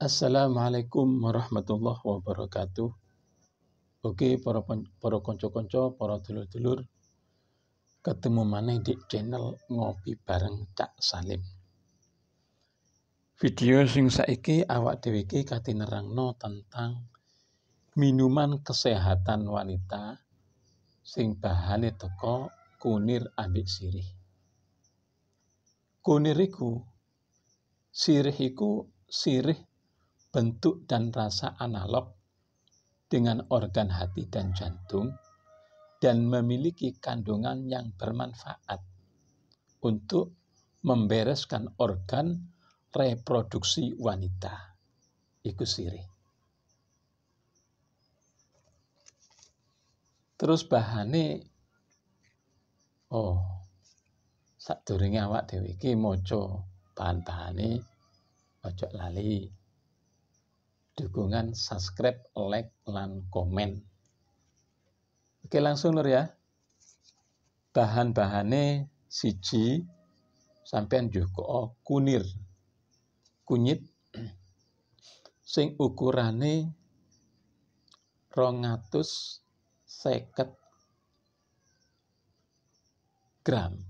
Assalamualaikum warahmatullahi wabarakatuh. Oke, para para konco-konco, para dulur-dulur. Ketemu maneh di channel Ngopi Bareng Cak Salim. Video sing saiki awak dhewe iki kate nerangno tentang minuman kesehatan wanita sing bahane teko kunir ambek sirih. Kunir iku sirih iku sirih bentuk dan rasa analog dengan organ hati dan jantung dan memiliki kandungan yang bermanfaat untuk membereskan organ reproduksi wanita. Iku sirih. Terus bahane oh satu awak dhewe iki maca bahan-bahane aja lali dukungan subscribe, like, dan komen. Oke langsung lur ya. Bahan-bahannya siji sampean juga oh, kunir. Kunyit sing ukurane seket gram.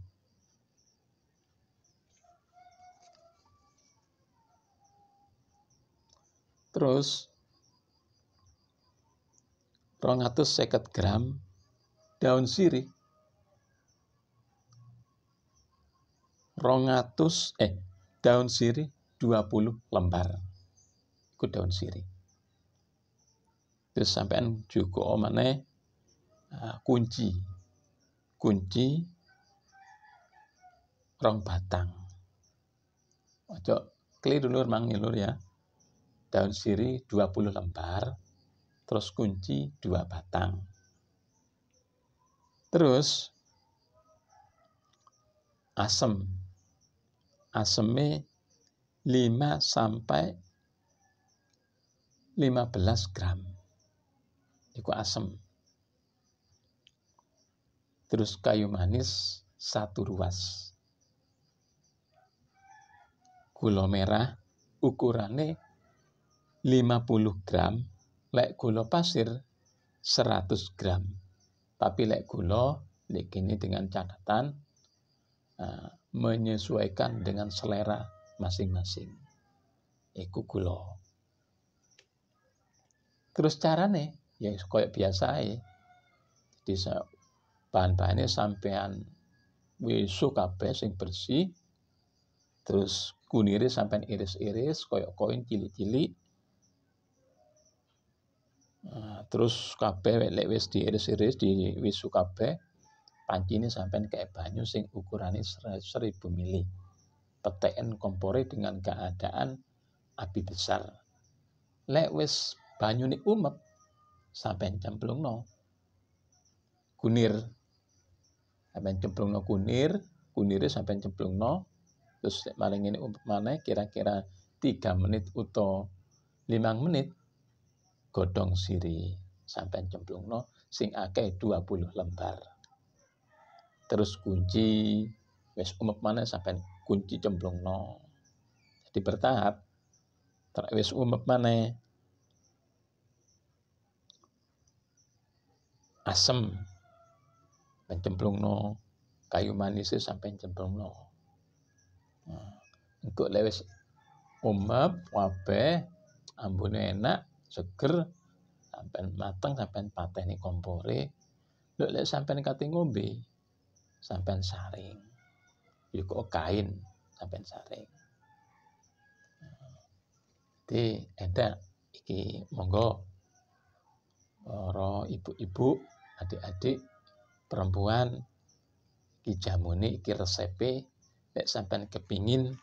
Terus rongatus seket gram daun sirih rongatus eh daun sirih 20 lembar ke daun sirih terus sampean juga omane uh, ah, kunci kunci rong batang ojo keliru lur mang lur ya daun siri 20 lembar, terus kunci 2 batang. Terus asem. Asemnya 5 sampai 15 gram. Itu asem. Terus kayu manis satu ruas. Gula merah ukurannya 50 gram, lek gula pasir 100 gram. Tapi lek gula lek ini dengan catatan uh, menyesuaikan dengan selera masing-masing. Iku gula. Terus carane ya kayak biasa ya. Jadi bahan-bahannya sampean wisu kabeh sing bersih terus kunire sampean iris-iris koyok koin cilik-cilik Nah, terus kabeh lek wis diiris-iris di wisu kabeh ini sampean kayak banyu sing ukurane 1000 mili. Peteken kompori dengan keadaan api besar. Lek wis umep umet sampean no kunir. Sampean no kunir, sampai sampean no terus maling ini umet mana kira-kira 3 menit atau 5 menit godhong siri sampean cemplungno sing akeh 20 lembar. Terus kunci wes umep mana sampean kunci cemplungno. Jadi bertahap wis umep mana asem pencemplungno kayu manis sampai cemplungno. Nah, untuk lewes umep, wabeh, ambune enak, seger sampai mateng sampean nih kompore lek lek nih kating ngombe sampai saring yuk kain sampai saring jadi ente iki monggo para ibu-ibu adik-adik perempuan iki jamune iki resepe lek sampean kepingin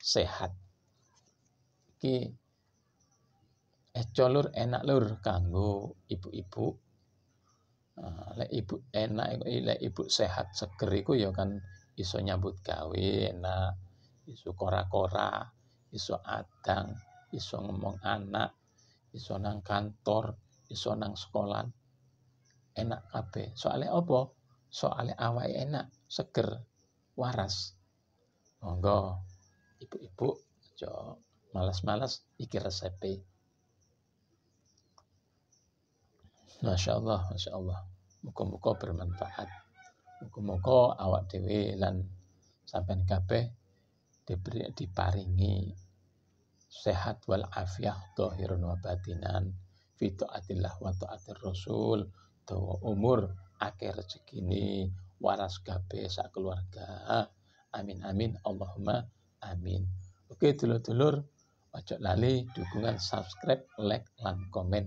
sehat iki eh colur enak lur kanggo ibu-ibu uh, lek ibu enak lek ibu sehat seger iku ya kan iso nyambut gawe enak iso kora-kora iso adang iso ngomong anak iso nang kantor iso nang sekolah enak kabeh soalnya apa soalnya awal enak seger waras monggo ibu-ibu jo malas-malas iki resepe Masya Allah, Masya Allah. Muka-muka bermanfaat. Muka-muka awak dewi dan sampai kabeh diberi diparingi sehat wal afiah tohirun wa batinan fi taatillah wa taatir rasul dawa umur akhir segini waras kabeh sak keluarga amin amin Allahumma amin oke dulur-dulur ojo lali dukungan subscribe like dan komen